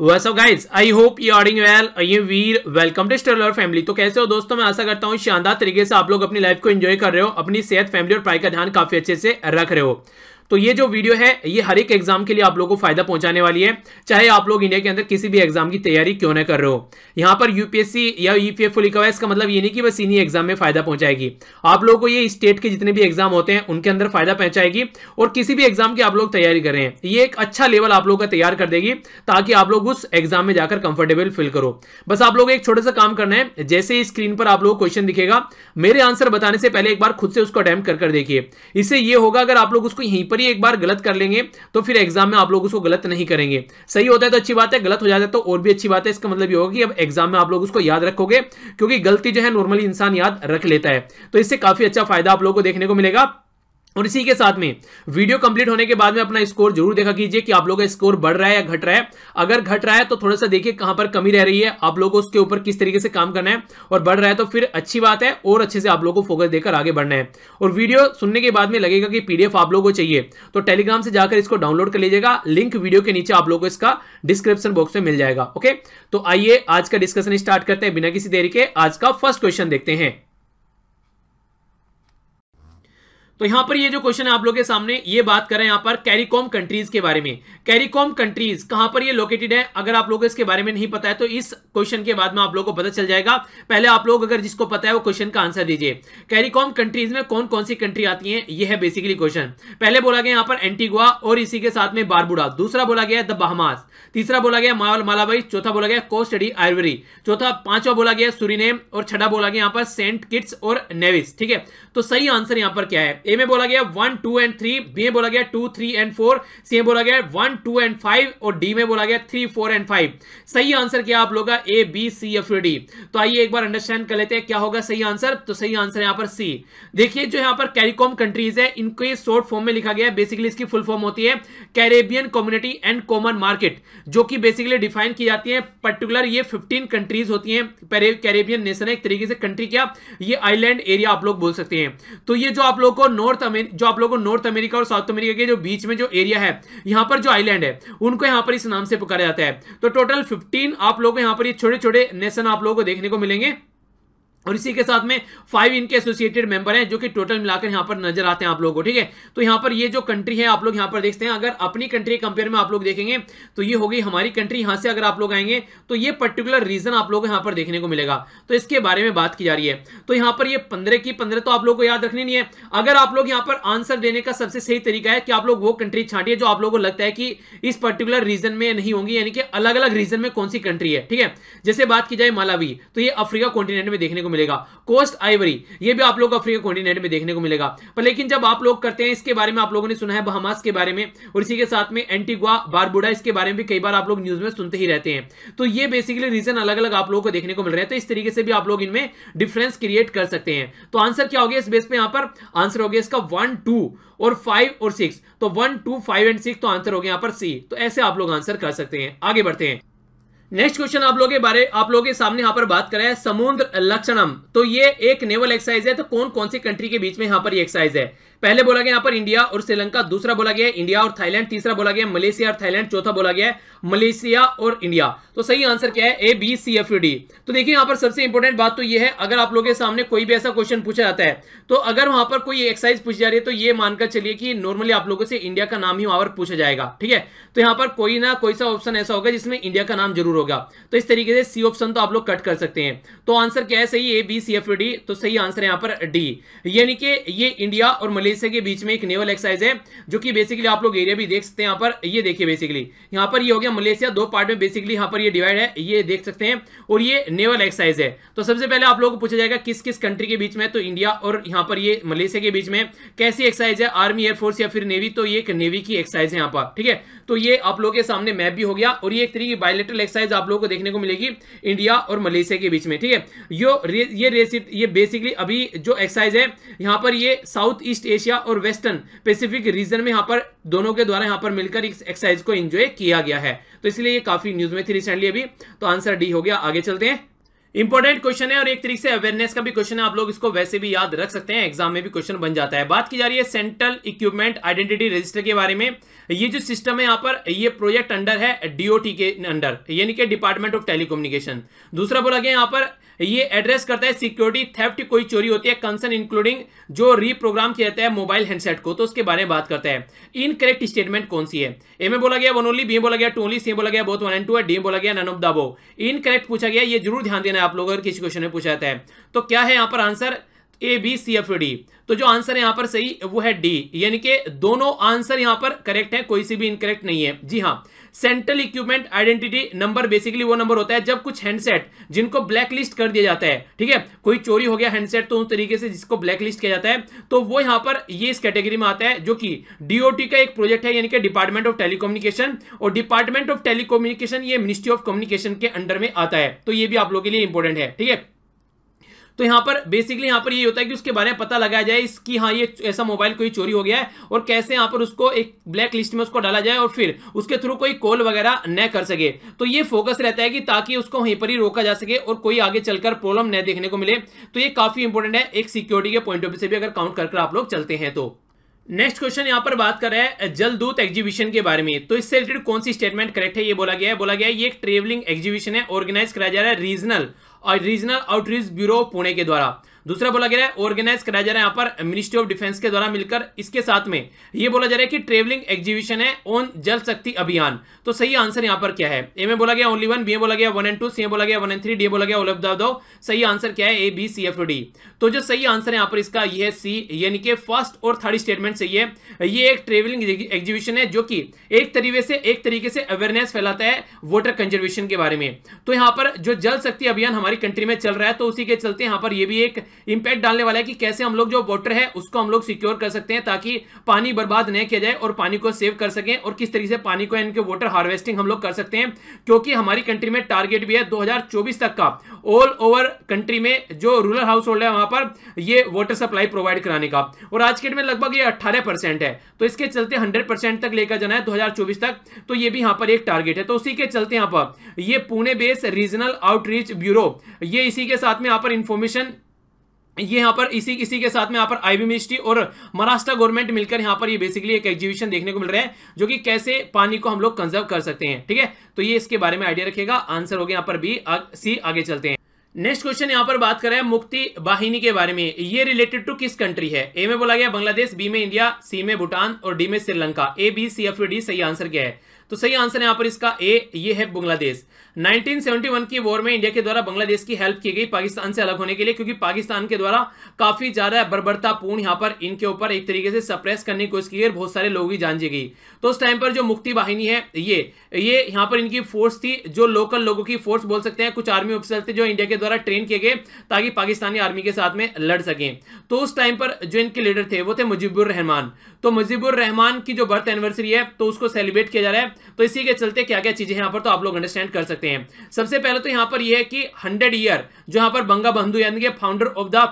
vaso guys I hope you airing well I am Veer welcome to Stellar family तो कैसे हो दोस्तों मैं आशा करता हूँ शानदार तरीके से आप लोग अपनी लाइफ को एंजॉय कर रहे हो अपनी सेहत फैमिली और पढ़ाई का ध्यान काफी अच्छे से रख रहे हो तो ये जो वीडियो है ये हर एक एग्जाम के लिए आप लोगों को फायदा पहुंचाने वाली है चाहे आप लोग इंडिया के अंदर किसी भी एग्जाम की तैयारी क्यों ना कर रहे हो यहां पर यूपीएससी या ईपीएफ e लिखा हुआ इसका मतलब ये नहीं कि बस इन्हीं एग्जाम में फायदा पहुंचाएगी आप लोगों को ये स्टेट के जितने भी एग्जाम होते हैं उनके अंदर फायदा पहुंचाएगी और किसी भी एग्जाम की आप लोग तैयारी कर रहे हैं ये एक अच्छा लेवल आप लोग का तैयार कर देगी ताकि आप लोग उस एग्जाम में जाकर कंफर्टेबल फील करो बस आप लोग एक छोटा सा काम करना है जैसे स्क्रीन पर आप लोग क्वेश्चन दिखेगा मेरे आंसर बताने से पहले एक बार खुद से उसको अटैम्प्ट कर देखिए इससे ये होगा अगर आप लोग उसको यहीं पर भी एक बार गलत कर लेंगे तो फिर एग्जाम में आप लोग उसको गलत नहीं करेंगे सही होता है तो अच्छी बात है गलत हो जाता है तो और भी अच्छी बात है इसका मतलब ये होगा कि अब एग्जाम में आप लोग उसको याद रखोगे क्योंकि गलती जो है नॉर्मली इंसान याद रख लेता है तो इससे काफी अच्छा फायदा आप लोग को देखने को मिलेगा और इसी के साथ में वीडियो कंप्लीट होने के बाद में अपना स्कोर जरूर देखा कीजिए कि आप लोग का स्कोर बढ़ रहा है या घट रहा है अगर घट रहा है तो थोड़ा सा देखिए कहां पर कमी रह रही है आप लोगों को उसके ऊपर किस तरीके से काम करना है और बढ़ रहा है तो फिर अच्छी बात है और अच्छे से आप लोगों को फोकस देकर आगे बढ़ना है और वीडियो सुनने के बाद में लगेगा कि पीडीएफ आप लोगों को चाहिए तो टेलीग्राम से जाकर इसको डाउनलोड कर लीजिएगा लिंक वीडियो के नीचे आप लोग को इसका डिस्क्रिप्शन बॉक्स में मिल जाएगा ओके तो आइए आज का डिस्कशन स्टार्ट करते हैं बिना किसी देरी के आज का फर्स्ट क्वेश्चन देखते हैं तो यहां पर ये जो क्वेश्चन है आप लोगों के सामने ये बात करें यहां पर कैरिकॉम कंट्रीज के बारे में कैरिकॉम कंट्रीज कहां पर ये लोकेटेड है अगर आप लोगों को इसके बारे में नहीं पता है तो इस क्वेश्चन के बाद में आप लोगों को पता चल जाएगा पहले आप लोग अगर जिसको पता है वो क्वेश्चन का आंसर दीजिए कैरिकॉम कंट्रीज में कौन कौन सी कंट्री आती है यह है बेसिकली क्वेश्चन पहले बोला गया यहां पर एंटीगुआ और इसी के साथ में बारबुडा दूसरा बोला गया द बहमास तीसरा बोला गया मालाबाई चौथा बोला गया कोस्टडी आयुर्वेदी चौथा पांचवा बोला गया सुरीनेम और छठा बोला गया यहां पर सेंट किट्स और नेविस ठीक है तो सही आंसर यहां पर क्या है ए में बोला गया one two and three B में बोला गया two three and four C में बोला गया वन टू एंड फाइव और डी में बोला गया थ्री फोर एंड फाइव सही आंसर क्या आप लोग का A B C F D तो आइए एक बार अंडरस्टैंड कर लेते हैं क्या होगा सही आंसर तो सही आंसर यहां पर सी देखिए जो यहां पर कैरिकॉम कंट्रीज है इनको शॉर्ट फॉर्म में लिखा गया है बेसिकली इसकी फुल फॉर्म होती है Caribbean community and common market जो कि बेसिकली डिफाइन की जाती है पर्टिकुलर ये फिफ्टीन कंट्रीज होती है कैरेबियन नेशन एक तरीके से कंट्री क्या ये आइलैंड एरिया आप लोग बोल सकते हैं तो ये जो आप लोग को नॉर्थ अमेरिका जो आप लोगों को नॉर्थ अमेरिका और साउथ अमेरिका के जो बीच में जो एरिया है यहाँ पर जो आइलैंड है उनको यहाँ पर इस नाम से पुकारा जाता है तो टोटल फिफ्टीन आप लोगों को यहाँ पर ये छोटे छोटे नेशन आप लोगों को देखने को मिलेंगे और इसी के साथ में फाइव इनके एसोसिएटेड मेंबर हैं जो कि टोटल मिलाकर यहाँ पर नजर आते हैं आप लोगों को ठीक है तो यहाँ पर ये जो कंट्री है आप लोग यहाँ पर देखते हैं अगर अपनी कंट्री कंपेयर में आप लोग देखेंगे तो ये होगी हमारी कंट्री यहाँ से अगर आप लोग आएंगे तो ये पर्टिकुलर रीजन आप लोग यहाँ पर देखने को मिलेगा तो इसके बारे में बात की जा रही है तो यहाँ पर ये पंद्रह की पंद्रह तो आप लोग को याद रखनी नहीं है अगर आप लोग यहाँ पर आंसर देने का सबसे सही तरीका है कि आप लोग वो कंट्री छाटिए जो आप लोग को लगता है कि इस पर्टिकुलर रीजन में नहीं होंगी यानी कि अलग अलग रीजन में कौन सी कंट्री है ठीक है जैसे बात की जाए मालावी तो ये अफ्रीका कॉन्टिनेंट में देखने को मिलेगा कोस्ट आइवरी ये भी आप लोग अफ्रीका कॉन्टिनेंट में देखने को मिलेगा पर लेकिन जब आप लोग करते हैं इसके बारे में आप लोगों ने सुना है बहमास के बारे में और इसी के साथ में एंटीगुआ बारबुडा इसके बारे में भी कई बार आप लोग न्यूज में सुनते ही रहते हैं तो ये बेसिकली रीजन अलग अलग आप लोगों को देखने को मिल रहा है तो इस तरीके से भी आप लोग इनमें डिफरेंस क्रिएट कर सकते हैं तो आंसर क्या हो गया इस बेस पे यहां पर आंसर हो गया इसका वन टू और फाइव और सिक्स तो one two five and six तो आंसर हो गया यहां पर सी तो ऐसे आप लोग आंसर कर सकते हैं आगे बढ़ते हैं नेक्स्ट क्वेश्चन आप लोगों के बारे आप लोगों के सामने यहाँ पर बात करें समुद्र लक्षणम तो ये एक नेवल एक्सरसाइज है तो कौन कौन सी कंट्री के बीच में यहाँ पर एक्सरसाइज है पहले बोला गया यहां पर इंडिया और श्रीलंका दूसरा बोला गया इंडिया और थाईलैंड तीसरा बोला गया मलेशिया और थाईलैंड चौथा बोला गया मलेशिया और इंडिया तो सही आंसर क्या है A B C F D तो देखिए यहां पर सबसे इंपॉर्टेंट बात तो यह है अगर आप लोगों के सामने कोई भी ऐसा क्वेश्चन पूछा जाता है तो अगर वहां पर कोई एक्सरसाइज पूछी जा रही है तो ये मानकर चलिए कि नॉर्मली आप लोगों से इंडिया का नाम ही वहां पर पूछा जाएगा ठीक है तो यहां पर कोई ना कोई सा ऑप्शन ऐसा होगा जिसमें इंडिया का नाम जरूर होगा तो इस तरीके से सी ऑप्शन तो आप लोग कट कर सकते हैं तो आंसर क्या है सही A B C F D तो सही आंसर है पर डी यानी कि ये इंडिया और मलेशिया ओडिशा के बीच में एक नेवल एक्सरसाइज है जो कि बेसिकली आप लोग एरिया भी देख सकते हैं यहाँ पर ये देखिए बेसिकली यहाँ पर ये हो गया मलेशिया दो पार्ट में बेसिकली यहाँ पर ये डिवाइड है ये देख सकते हैं और ये नेवल एक्सरसाइज है तो सबसे पहले आप लोग को पूछा जाएगा किस किस कंट्री के बीच में तो इंडिया और यहाँ पर ये मलेशिया के बीच में कैसी एक्सरसाइज है आर्मी एयरफोर्स या फिर नेवी तो ये एक नेवी की एक्सरसाइज है यहाँ पर ठीक है तो ये आप लोगों के सामने मैप भी हो गया और ये एक तरीके की बायोलेटरल एक्सरसाइज आप लोगों को देखने को मिलेगी इंडिया और मलेशिया के बीच में ठीक है ये ये बेसिकली अभी जो एक्सरसाइज है यहाँ पर ये साउथ ईस्ट एशिया एशिया और वेस्टर्न पैसिफिक रीजन में यहाँ पर दोनों के द्वारा यहाँ पर मिलकर इस एक्सरसाइज को एंजॉय किया गया है तो इसलिए ये काफी न्यूज में थी रिसेंटली अभी तो आंसर डी हो गया आगे चलते हैं इंपॉर्टेंट क्वेश्चन है और एक तरीके से अवेयरनेस का भी क्वेश्चन है आप लोग इसको वैसे भी याद रख सकते हैं एग्जाम में भी क्वेश्चन बन जाता है बात की जा रही है सेंट्रल इक्विपमेंट आइडेंटिटी रजिस्टर के बारे में ये जो सिस्टम है यहाँ पर ये प्रोजेक्ट अंडर है डीओटी के अंडर यानी कि डिपार्टमेंट ऑफ टेलीकोम्युनिकेशन दूसरा बोला गया यहाँ पर ये एड्रेस करता है सिक्योरिटी थेफ्ट कोई चोरी होती है कंसर्न इंक्लूडिंग जो रीप्रोग्राम किया जाता है मोबाइल हैंडसेट को तो उसके बारे में बात करता है इनकरेक्ट स्टेटमेंट कौन सी है ए में बोला गया वन ओनली बी बोला गया टू ओनली सी बोला गया बोथ वन एंड टू है डी बोला गया none of the above incorrect पूछा गया ये जरूर ध्यान देना आप लोगों अगर किसी क्वेश्चन में पूछा जाता है तो क्या है यहाँ पर answer A B C F D तो जो आंसर यहां पर सही वो है डी यानी कि दोनों आंसर यहां पर करेक्ट है कोई सी भी इनकरेक्ट नहीं है जी हाँ central equipment identity number basically वो नंबर होता है जब कुछ हैंडसेट जिनको ब्लैक लिस्ट कर दिया जाता है ठीक है कोई चोरी हो गया हैंडसेट तो उस तरीके से जिसको ब्लैक लिस्ट किया जाता है तो वो यहां पर ये इस कैटेगरी में आता है जो कि डीओटी का एक प्रोजेक्ट है यानी कि डिपार्टमेंट ऑफ टेलीकोम्युनिकेशन और डिपार्टमेंट ऑफ टेलीकोम्युनिकेशन ये मिनिस्ट्री ऑफ कम्युनिकेशन के अंडर में आता है तो ये भी आप लोगों के लिए इंपॉर्टेंट है ठीक है तो यहां पर बेसिकली यहां पर ये होता है कि उसके बारे में पता लगाया जाए इसकी हाँ ये ऐसा मोबाइल कोई चोरी हो गया है और कैसे यहां पर उसको एक ब्लैक लिस्ट में उसको डाला जाए और फिर उसके थ्रू कोई कॉल वगैरह न कर सके तो ये फोकस रहता है कि ताकि उसको वहीं पर ही रोका जा सके और कोई आगे चलकर प्रॉब्लम न देखने को मिले तो ये काफी इंपॉर्टेंट है एक सिक्योरिटी के पॉइंट ऑफ व्यू से भी अगर काउंट कर आप लोग चलते हैं तो नेक्स्ट क्वेश्चन यहां पर बात कर रहा है जलदूत एग्जीबिशन के बारे में तो इससे रिलेटेड कौन सी स्टेटमेंट करेक्ट है ये बोला गया है बोला गया है ये एक ट्रेवलिंग एग्जीबिशन है ऑर्गेनाइज कराया जा रहा है रीजनल और रीजनल आउटरीच ब्यूरो पुणे के द्वारा दूसरा बोला गया है ऑर्गेनाइज कराया जा रहा है यहाँ पर मिनिस्ट्री ऑफ डिफेंस के द्वारा मिलकर इसके साथ में ये बोला जा रहा है कि ट्रेवलिंग एग्जीबिशन है ऑन जल शक्ति अभियान तो सही आंसर यहाँ पर क्या है ए में बोला गया ओनली वन बी बोला गया वन एंड टू सी बोला गया वन एंड थ्री डी बोला गया ओलब दो सही आंसर क्या है A B C F D तो जो सही आंसर यहाँ पर इसका यह सी यानी कि फर्स्ट और थर्ड स्टेटमेंट सही है ये एक ट्रेवलिंग एग्जीबिशन है जो कि एक तरीके से एक तरीके से अवेयरनेस फैलाता है वोटर कंजर्वेशन के बारे में तो यहाँ पर जो जल शक्ति अभियान हमारी कंट्री में चल रहा है तो उसी के चलते यहाँ पर यह भी एक इंपैक्ट डालने वाला है कि कैसे हम लोग जो वाटर है उसको हम लोग सिक्योर कर सकते हैं ताकि पानी बर्बाद नहीं किया जाए और पानी को सेव कर सकें और किस तरीके से पानी को इनके वाटर हार्वेस्टिंग हम लोग कर सकते हैं क्योंकि हमारी कंट्री में टारगेट भी है दो तक का ऑल ओवर कंट्री में जो रूरल हाउस होल्ड है वहां पर ये वाटर सप्लाई प्रोवाइड कराने का और आज के डेट में लगभग ये अट्ठारह है तो इसके चलते हंड्रेड तक लेकर जाना है दो तक तो ये भी यहाँ पर एक टारगेट है तो उसी के चलते यहाँ पर ये Pune base regional outreach bureau ये इसी के साथ में यहाँ पर इंफॉर्मेशन ये यहाँ पर इसी किसी के साथ में यहाँ पर मिनिस्ट्री और महाराष्ट्र गवर्नमेंट मिलकर यहाँ पर ये बेसिकली एक एग्जीबिशन देखने को मिल रहा है जो कि कैसे पानी को हम लोग कंजर्व कर सकते हैं ठीक है तो ये इसके बारे में आइडिया रखेगा आंसर हो गया यहाँ पर बी सी आगे चलते हैं नेक्स्ट क्वेश्चन यहाँ पर बात करें मुक्ति वाहिनी के बारे में ये रिलेटेड टू किस कंट्री है ए में बोला गया बांग्लादेश बी में इंडिया सी में भूटान और डी में Sri Lanka A B C F D सही आंसर क्या है तो सही आंसर यहाँ पर इसका ए ये है बांग्लादेश 1971 की वॉर में इंडिया के द्वारा बांग्लादेश की हेल्प की गई पाकिस्तान से अलग होने के लिए क्योंकि पाकिस्तान के द्वारा काफी ज्यादा बर्बरतापूर्ण यहाँ पर इनके ऊपर एक तरीके से सप्रेस करने की कोशिश की गई और बहुत सारे लोग ही जान जी गई तो उस टाइम पर जो मुक्ति वाहिनी है ये ये यहाँ पर इनकी फोर्स थी जो लोकल लोगों की फोर्स बोल सकते हैं कुछ आर्मी ऑफिसर थे जो इंडिया के द्वारा ट्रेन किए गए ताकि पाकिस्तानी आर्मी के साथ में लड़ सकें तो उस टाइम पर जो इनके लीडर थे वो थे मुजीबुर रहमान तो मुजीबुर रहमान की जो बर्थ एनिवर्सरी है तो उसको सेलिब्रेट किया जा रहा है तो इसी के चलते क्या क्या चीजें यहाँ पर तो आप लोग अंडरस्टैंड कर सकते सकते हैं सबसे पहले तो यहां पर यह है कि हंड्रेड ईयर जो यहां पर बंगा बंधु यानी कि फाउंडर ऑफ द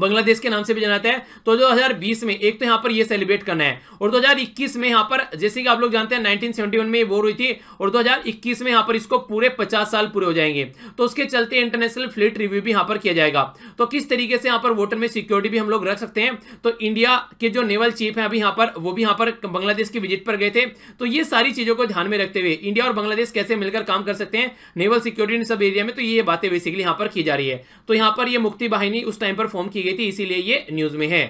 बांग्लादेश के नाम से भी जाना जाता है तो 2020 में एक तो यहाँ पर ये सेलिब्रेट करना है और 2021 में यहाँ पर जैसे कि आप लोग जानते हैं 1971 में ये वॉर हुई थी और 2021 में यहाँ पर इसको पूरे 50 साल पूरे हो जाएंगे तो उसके चलते इंटरनेशनल फ्लीट रिव्यू भी यहाँ पर किया जाएगा तो किस तरीके से यहाँ पर वोटर में सिक्योरिटी भी हम लोग रख सकते हैं तो इंडिया के जो नेवल चीफ है अभी यहाँ पर वो भी यहाँ पर बांग्लादेश की विजिट पर गए थे तो ये सारी चीज़ों को ध्यान में रखते हुए इंडिया और बांग्लादेश कैसे मिलकर काम कर सकते हैं नेवल सिक्योरिटी इन सब एरिया में तो ये बातें बेसिकली यहाँ पर की जा रही है तो यहाँ पर ये मुक्ति बाहिनी उस टाइम पर फॉर्म की की गई थी इसीलिए ये न्यूज़ में है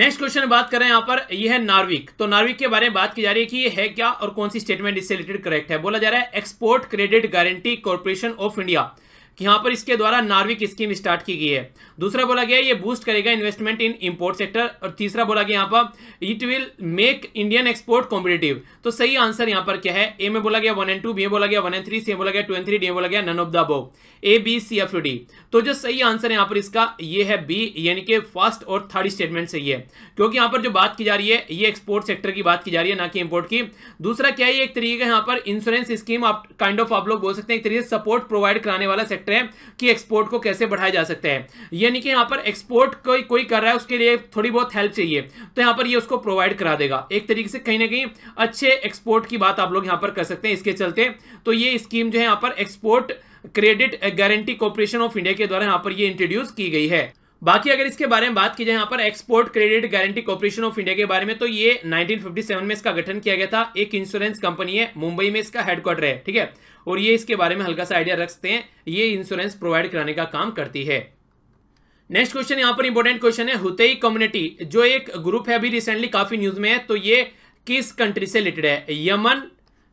नेक्स्ट क्वेश्चन बात करें यहाँ पर यह है नार्विक तो नार्विक के बारे में बात की जा रही है कि ये है क्या और कौन सी स्टेटमेंट इससे रिलेटेड करेक्ट है बोला जा रहा है export credit guarantee corporation of India कि यहां पर इसके द्वारा नार्विक स्कीम स्टार्ट की गई है दूसरा बोला गया ये बूस्ट करेगा इन्वेस्टमेंट इन इंपोर्ट सेक्टर और तीसरा बोला गया यहां पर it will make Indian export competitive तो सही आंसर यहां पर क्या है ए में बोला गया वन एंड टू बी बोला गया वन एंड थ्री सी बोला गया टू एंड थ्री डी बोला गया none of the above A B C F D तो जो सही आंसर यहां पर इसका ये है बी यानी कि फर्स्ट और थर्ड स्टेटमेंट सही है क्योंकि यहां पर जो बात की जा रही है ये एक्सपोर्ट सेक्टर की बात की जा रही है ना कि इंपोर्ट की दूसरा क्या है एक तरीके का यहां पर इंश्योरेंस स्कीम आप काइंड ऑफ आप लोग बोल सकते हैं एक तरीके सपोर्ट प्रोवाइड कराने वाला सेक्टर सेक्टर है कि एक्सपोर्ट को कैसे बढ़ाया जा सकता है यानी कि यहाँ पर एक्सपोर्ट कोई कोई कर रहा है उसके लिए थोड़ी बहुत हेल्प चाहिए तो यहाँ पर ये उसको प्रोवाइड करा देगा एक तरीके से कहीं ना कहीं अच्छे एक्सपोर्ट की बात आप लोग यहाँ पर कर सकते हैं इसके चलते तो ये स्कीम जो है यहाँ पर export credit guarantee corporation of India के द्वारा यहाँ पर ये इंट्रोड्यूस की गई है बाकी अगर इसके बारे में बात की जाए यहाँ पर export credit guarantee corporation of India के बारे में तो ये 1957 में इसका गठन किया गया था एक इंश्योरेंस कंपनी है मुंबई में इसका हेडक्वार्टर है ठीक है और ये इसके बारे में हल्का सा आइडिया रखते हैं ये इंश्योरेंस प्रोवाइड कराने का काम करती है नेक्स्ट क्वेश्चन यहाँ पर इंपॉर्टेंट क्वेश्चन है हुतेई कम्युनिटी जो एक ग्रुप है अभी रिसेंटली काफी न्यूज में है तो ये किस कंट्री से रिलेटेड है यमन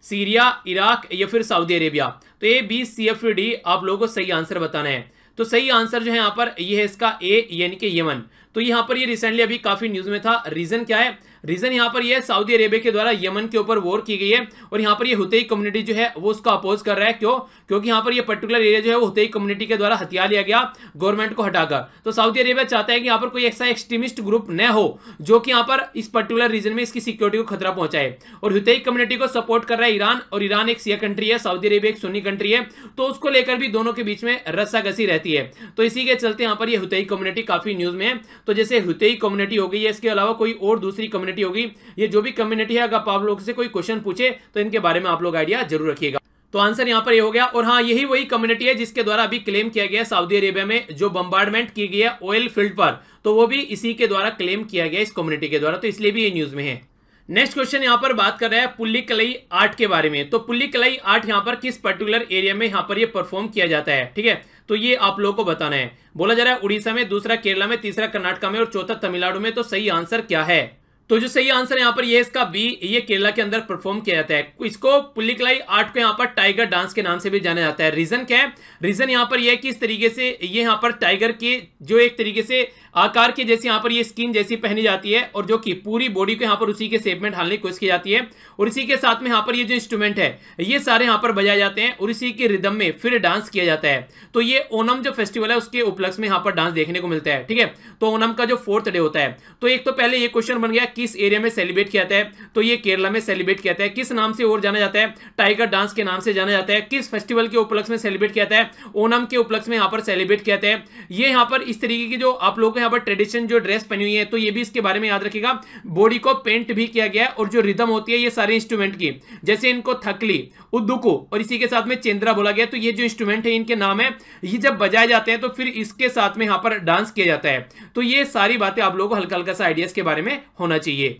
सीरिया इराक या फिर सऊदी अरेबिया तो A B C F D आप लोगों को सही आंसर बताना है तो सही आंसर जो है यहां पर ये है इसका ए यानी कि यमन तो यहाँ पर ये रिसेंटली अभी काफ़ी न्यूज़ में था रीज़न क्या है रीज़न यहां पर यह सऊदी अरेबिया के द्वारा यमन के ऊपर वॉर की गई है और यहाँ पर ये हुतई कम्युनिटी जो है वो उसका अपोज कर रहा है क्यों क्योंकि यहां पर ये पर्टिकुलर एरिया जो है वो हुतई कम्युनिटी के द्वारा हथिया लिया गया गवर्नमेंट को हटाकर तो सऊदी अरेबिया चाहता है कि यहाँ पर कोई ऐसा एक्सट्रीमिस्ट ग्रुप न हो जो कि यहाँ पर इस पर्टिकुलर रीजन में इसकी सिक्योरिटी को खतरा पहुंचाए और हुतई कम्युनिटी को सपोर्ट कर रहा है ईरान और ईरान एक सिया कंट्री है सऊदी अरेबिया एक सुन्नी कंट्री है तो उसको लेकर भी दोनों के बीच में रस्सा रहती है तो इसी के चलते यहां पर ये हुतई कम्युनिटी काफ़ी न्यूज़ में है तो जैसे हुतेई कम्युनिटी हो गई है इसके अलावा कोई और दूसरी कम्युनिटी होगी ये जो भी कम्युनिटी है अगर आप लोग से कोई क्वेश्चन पूछे तो इनके बारे में आप लोग आइडिया जरूर रखिएगा तो आंसर यहाँ पर ये हो गया और हाँ यही वही कम्युनिटी है जिसके द्वारा अभी क्लेम किया गया सऊदी अरेबिया में जो बम्बार्डमेंट की गई है ऑयल फील्ड पर तो वो भी इसी के द्वारा क्लेम किया गया इस कम्युनिटी के द्वारा तो इसलिए भी ये न्यूज में है नेक्स्ट क्वेश्चन यहाँ पर बात कर रहा है पुल्ली कलई आर्ट के बारे में तो पुल्ली कलई आर्ट यहाँ पर किस पर्टिकुलर एरिया में यहाँ पर ये परफॉर्म किया जाता है ठीक है तो ये आप लोगों को बताना है बोला जा रहा है उड़ीसा में दूसरा केरला में तीसरा कर्नाटका में और चौथा तमिलनाडु में तो सही आंसर क्या है तो जो सही आंसर यहाँ पर ये इसका बी ये केरला के अंदर परफॉर्म किया जाता है इसको पुलिकलाई आर्ट को यहाँ पर टाइगर डांस के नाम से भी जाना जाता है रीजन क्या है रीजन यहाँ पर यह है कि इस तरीके से ये यहाँ पर टाइगर के जो एक तरीके से आकार के जैसे यहाँ पर ये स्किन जैसी पहनी जाती है और जो कि पूरी बॉडी को यहाँ पर उसी के शेप में ढालने की कोशिश की जाती है और इसी के साथ में यहाँ पर ये जो इंस्ट्रूमेंट है ये सारे यहाँ पर बजाए जाते हैं और इसी के रिदम में फिर डांस किया जाता है तो ये ओनम जो फेस्टिवल है उसके उपलक्ष्य में यहाँ पर डांस देखने को मिलता है ठीक है तो ओनम का जो फोर्थ डे होता है तो एक तो पहले ये क्वेश्चन बन गया किस एरिया में सेलिब्रेट किया जाता है तो ये केरला में सेलिब्रेट किया जाता है किस नाम से और जाना जाता है टाइगर डांस के नाम से जाना जाता है किस फेस्टिवल के उपलक्ष्य में सेलिब्रेट किया जाता है ओनम के उपलक्ष्य में यहाँ पर सेलिब्रेट किया जाता है ये यहाँ पर इस तरीके की जो आप लोगों को यहाँ पर ट्रेडिशन जो ड्रेस पहनी हुई है तो ये भी इसके बारे में याद रखेगा बॉडी को पेंट भी किया गया और जो रिदम होती है ये सारे इंस्ट्रूमेंट की जैसे इनको थकली उद्दुको और इसी के साथ में चेंद्रा बोला गया तो ये जो इंस्ट्रूमेंट है इनके नाम है ये जब बजाए जाते हैं तो फिर इसके साथ में यहाँ पर डांस किया जाता है तो ये सारी बातें आप लोगों को हल्का हल्का सा आइडियाज के बारे में होना चाहिए चाहिए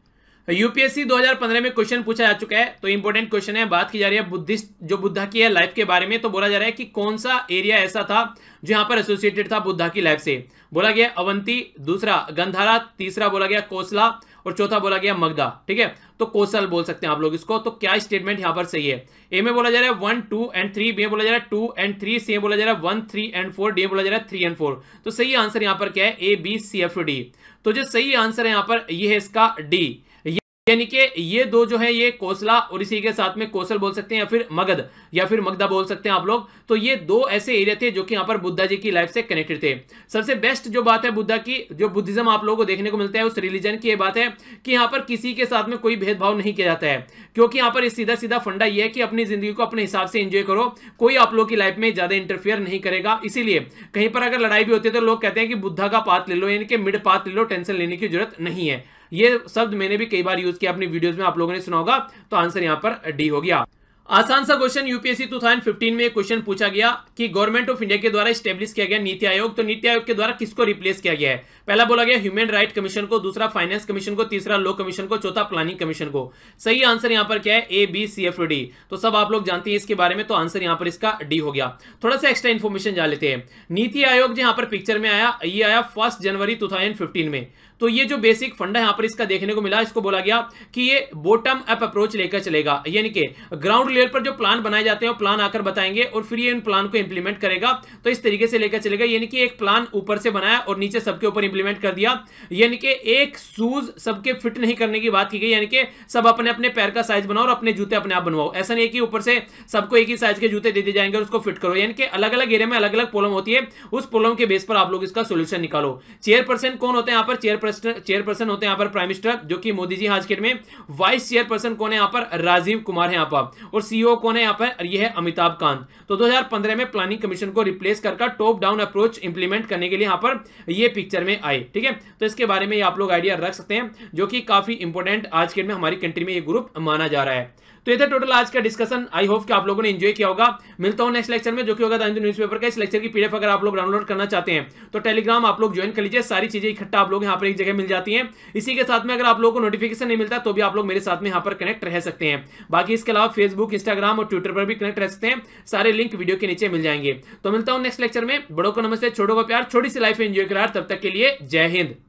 यूपीएससी 2015 में क्वेश्चन पूछा जा चुका है तो इंपॉर्टेंट क्वेश्चन है बात की जा रही है बुद्धिस्ट जो बुद्धा की है लाइफ के बारे में तो बोला जा रहा है कि कौन सा एरिया ऐसा था जो यहाँ पर एसोसिएटेड था बुद्धा की लाइफ से बोला गया अवंती दूसरा गंधारा तीसरा बोला गया कोसला और चौथा बोला गया मगदा ठीक है तो कोसल बोल सकते हैं आप लोग इसको तो क्या स्टेटमेंट यहां पर सही है ए में बोला जा रहा है one two and three B में बोला जा रहा है टू एंड थ्री सी में बोला जा रहा है one three and four D में बोला जा रहा है थ्री एंड फोर तो सही आंसर यहां पर क्या है A B C F D तो जो सही आंसर है यहां पर ये यह है इसका डी यानी कि ये दो जो है ये कोसला और इसी के साथ में कोसल बोल सकते हैं या फिर मगध या फिर मगधा बोल सकते हैं आप लोग तो ये दो ऐसे एरिया थे जो कि यहाँ पर बुद्धा जी की लाइफ से कनेक्टेड थे सबसे बेस्ट जो बात है बुद्धा की जो बुद्धिज्म आप लोगों को देखने को मिलता है उस रिलीजन की ये बात है कि यहाँ पर किसी के साथ में कोई भेदभाव नहीं किया जाता है क्योंकि यहाँ पर सीधा सीधा फंडा यह है कि अपनी जिंदगी को अपने हिसाब से इंजॉय करो कोई आप लोग की लाइफ में ज्यादा इंटरफियर नहीं करेगा इसीलिए कहीं पर अगर लड़ाई भी होती है तो लोग कहते हैं कि बुद्धा का पात ले लो यानी कि मिड पात ले लो टेंशन लेने की जरूरत नहीं है ये शब्द मैंने भी कई बार यूज किया अपनी वीडियोज में आप लोगों ने सुना होगा तो आंसर यहाँ पर डी हो गया आसान सा क्वेश्चन यूपीएससी 2015 में क्वेश्चन पूछा गया कि गवर्नमेंट ऑफ इंडिया के द्वारा स्टेब्लिश किया गया नीति आयोग तो नीति आयोग के द्वारा किसको रिप्लेस किया गया है पहला बोला गया ह्यूमन राइट कमीशन को दूसरा फाइनेंस कमीशन को तीसरा लॉ कमीशन को चौथा प्लानिंग कमीशन को सही आंसर यहां पर क्या है A B C F D तो सब आप लोग जानते हैं इसके बारे में तो आंसर यहां पर इसका डी हो गया थोड़ा सा एक्स्ट्रा इन्फॉर्मेशन जान लेते हैं नीति आयोग जो यहाँ पर पिक्चर में आया ये आया फर्स्ट जनवरी टू में तो ये जो बेसिक फंडा यहां पर इसका देखने को मिला इसको बोला गया कि ये बॉटम अप अप्रोच लेकर चलेगा यानी कि ग्राउंड लेवल पर जो प्लान बनाए जाते हैं प्लान आकर बताएंगे और फिर ये उन प्लान को इंप्लीमेंट करेगा तो इस तरीके से लेकर चलेगा यानी कि एक प्लान ऊपर से बनाया और नीचे सबके ऊपर इंप्लीमेंट कर दिया यानी कि एक शूज सबके फिट नहीं करने की बात की गई यानी कि सब अपने अपने पैर का साइज बनाओ और अपने जूते अपने आप बनवाओ ऐसा नहीं कि ऊपर से सबको एक ही साइज के जूते दे दिए जाएंगे और उसको फिट करो यानी कि अलग अलग एरिया में अलग अलग प्रॉब्लम होती है उस प्रॉब्लम के बेस पर आप लोग इसका सोल्यूशन निकालो चेयरपर्सन कौन होते हैं यहाँ पर चेयर चेयरपर्सन होते हैं यहाँ पर प्राइम मिनिस्टर जो कि मोदी जी आज के में वाइस चेयरपर्सन कौन है यहाँ पर राजीव कुमार e है यहाँ पर और सीईओ कौन है यहाँ पर यह है अमिताभ कांत तो 2015 में प्लानिंग कमीशन को रिप्लेस कर टॉप डाउन अप्रोच इंप्लीमेंट करने के लिए यहाँ पर ये पिक्चर में आए ठीक है तो इसके बारे में आप लोग आइडिया रख सकते हैं जो कि काफी इंपोर्टेंट आज के में हमारी कंट्री में ये ग्रुप माना जा रहा है तो ये था टोटल आज का डिस्कशन आई होप कि आप लोगों ने एंजॉय किया होगा मिलता हूं नेक्स्ट लेक्चर में जो कि होगा द न्यूज पेपर का इस लेक्चर की पीडीएफ अगर आप लोग डाउनलोड करना चाहते हैं तो टेलीग्राम आप लोग ज्वाइन कर लीजिए सारी चीजें इकट्ठा आप लोग यहाँ पर एक जगह मिल जाती है इसी के साथ में अगर आप लोग को नोटिफिकेशन नहीं मिलता तो भी आप लोग मेरे साथ में यहाँ पर कनेक्ट रह सकते हैं बाकी इसके अलावा फेसबुक इंस्टाग्राम और ट्विटर पर भी कनेक्ट रह सकते हैं सारे लिंक वीडियो के नीचे मिल जाएंगे तो मिलता हूँ नेक्स्ट लेक्चर में बड़ों को नमस्ते छोटों का प्यार छोटी सी लाइफ एंजॉय करार तब तक के लिए जय हिंद